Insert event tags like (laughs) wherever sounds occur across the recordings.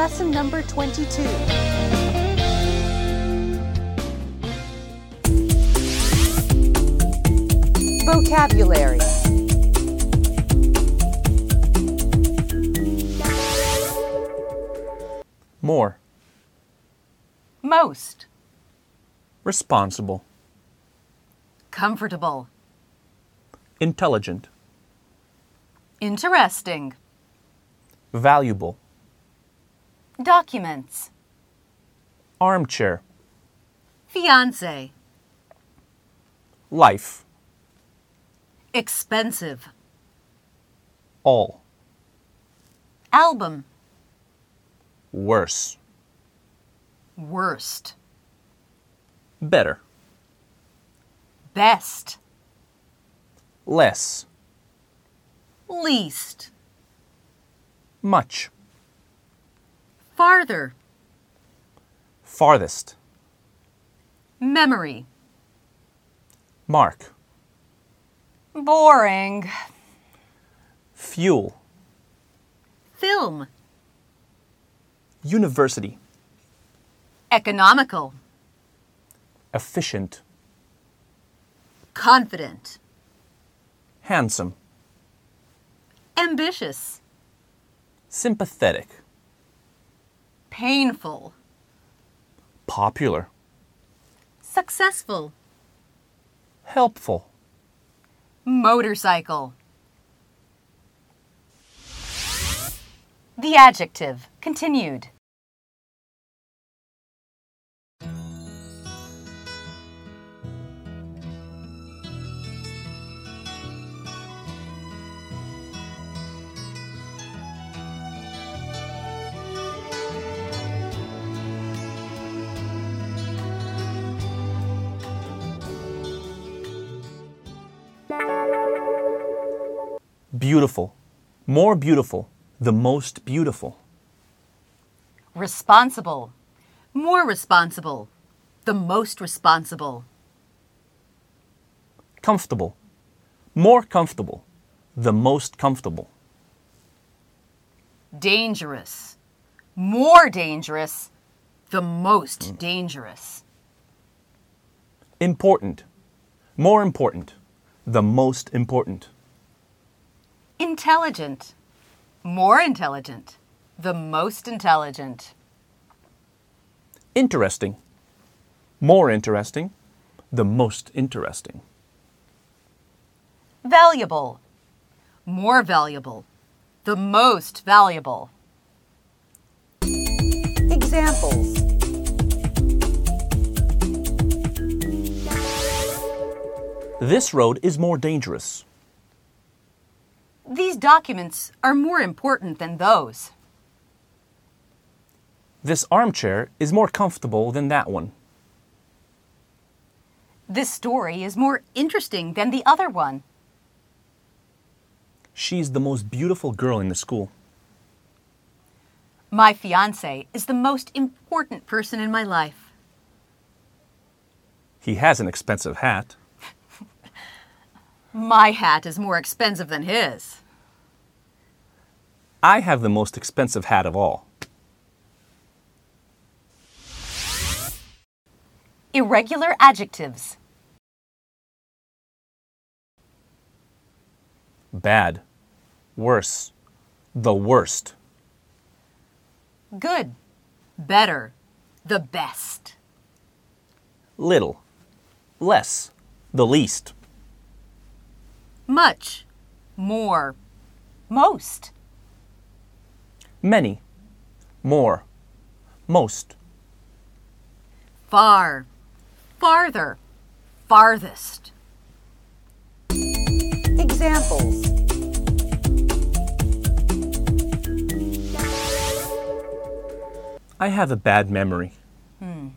lesson number 22. Vocabulary More. Most. Responsible. Comfortable. Intelligent. Interesting. Valuable. Documents. Armchair. Fiance. Life. Expensive. All. Album. Worse. Worst. Better. Best. Less. Least. Much. Farther. Farthest. Memory. Mark. Boring. Fuel. Film. University. Economical. Efficient. Confident. Handsome. Ambitious. Sympathetic. Painful. Popular. Successful. Helpful. Motorcycle. The adjective continued. beautiful, more beautiful, the most beautiful. Responsible, more responsible, the most responsible. Comfortable, more comfortable, the most comfortable. Dangerous, more dangerous, the most mm. dangerous. Important, more important, the most important intelligent, more intelligent, the most intelligent. Interesting, more interesting, the most interesting. Valuable, more valuable, the most valuable. Examples This road is more dangerous. These documents are more important than those. This armchair is more comfortable than that one. This story is more interesting than the other one. She's the most beautiful girl in the school. My fiance is the most important person in my life. He has an expensive hat. My hat is more expensive than his. I have the most expensive hat of all. Irregular adjectives. Bad. Worse. The worst. Good. Better. The best. Little. Less. The least much, more, most. Many, more, most. Far, farther, farthest. Examples I have a bad memory. Hmm.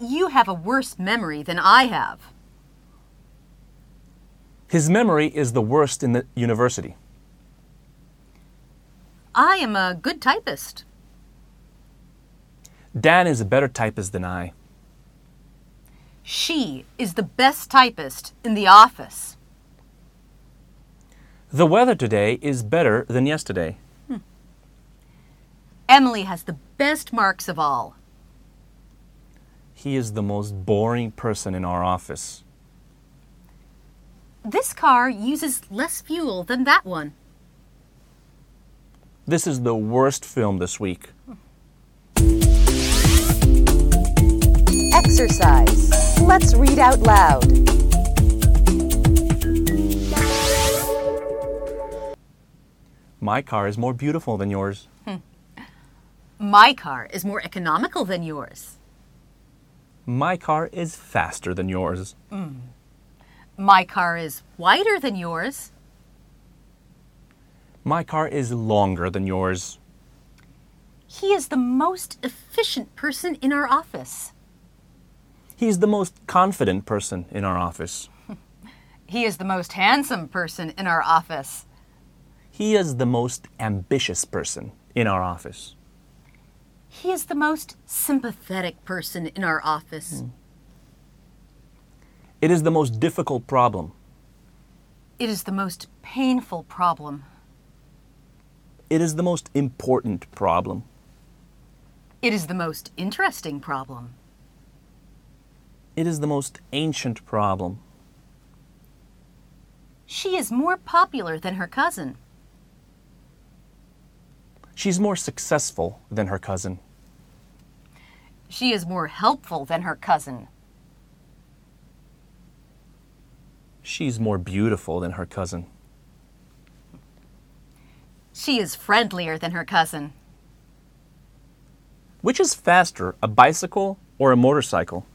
You have a worse memory than I have. His memory is the worst in the university. I am a good typist. Dan is a better typist than I. She is the best typist in the office. The weather today is better than yesterday. Hmm. Emily has the best marks of all. He is the most boring person in our office. This car uses less fuel than that one. This is the worst film this week. Exercise. Let's read out loud. My car is more beautiful than yours. Hmm. My car is more economical than yours. My car is faster than yours. Mm. My car is wider than yours. My car is longer than yours. He is the most efficient person in our office. He is the most confident person in our office. (laughs) he is the most handsome person in our office. He is the most ambitious person in our office. He is the most sympathetic person in our office. Mm. It is the most difficult problem. It is the most painful problem. It is the most important problem. It is the most interesting problem. It is the most ancient problem. She is more popular than her cousin. She's more successful than her cousin. She is more helpful than her cousin. She's more beautiful than her cousin. She is friendlier than her cousin. Which is faster, a bicycle or a motorcycle?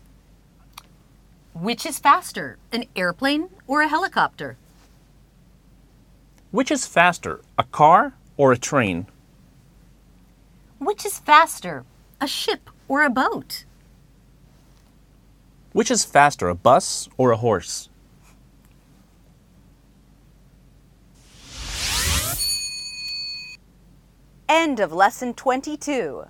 Which is faster, an airplane or a helicopter? Which is faster, a car or a train? Which is faster, a ship or a boat? Which is faster, a bus or a horse? End of lesson 22.